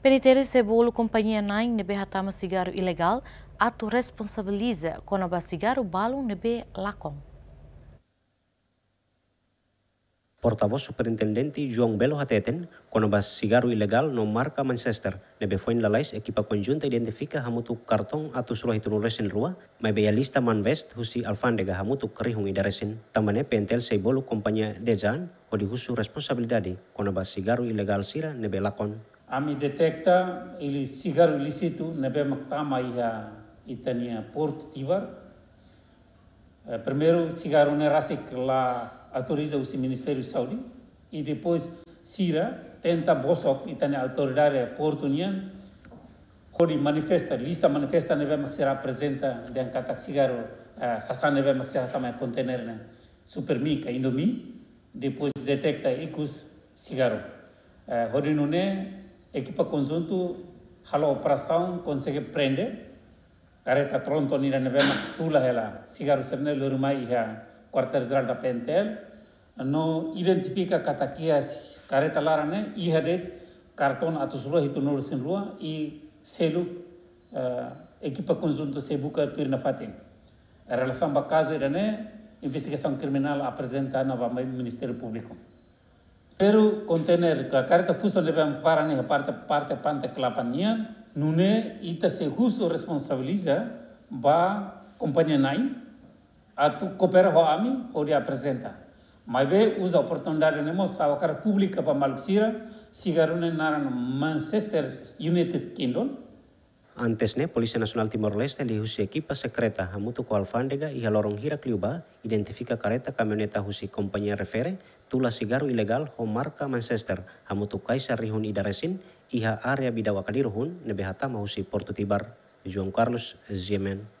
Peniteri sebolo Companhia Nain nebe hatama cigarro ilegal atu responsabiliza konoba cigarro balung nebe lakong. Portavoz Superintendente João Belo Hateten, konoba cigarro ilegal no marca Manchester, nebe foi lalais ekipa conjunta identifica hamutu kartong atu sulah itu nuresin rua, mebe lista manvest husi alfandega hamutu kerihung idaresin, tamane pentel sebolo Companhia Dejan, hodi husu responsabilidade konoba cigarro ilegal sira nebe lakon. ami detecta ele cigarro ilícito na bemakama iha itania Porto Tibar. Eh, Primeiro, cigarro na RACIC lá autoriza o Ministério de Saúde e depois Cira tenta bosok itania autoridade Porto União kodi manifesta, lista manifesta na bemak será apresenta de ancata cigarro eh, sasa na bemak será também contener na supermica indomi depois detecta ecos cigarro. Eh, Hodinune equipa conjunto hala operação consegue prender careta tronto nira neve bema tula hela cigarro serne lurma iha quarter zral da pentel no identifica careta kareta larane né? iha de cartão atusula hitu nur semlua e selu eh, equipa conjunto se busca turna fatem relação ba caso irane né? investigação criminal apresentada no Ministério Público Peru contener ka carta fuso lebam parani ha parte parte pante klapania nune ita se justo responsabiliza a companhia nai tu cooper ho ami ho dia presenta mas ve usa oportunidade nemo savacar pública para maluxira sigarune naran Manchester United Kingdom Antesne, polisi nasional Timor-Leste lhe husi equipa secreta hamutu ko ihalorong e lorong hirak liuba identifica careta camioneta husi kompanya refere tula sigaru ilegal ho Manchester hamutu kaisar rihun idaresin iha area bidawa kadiruhun nebe hatama husi Porto Tibar. juang Carlos Ziemen.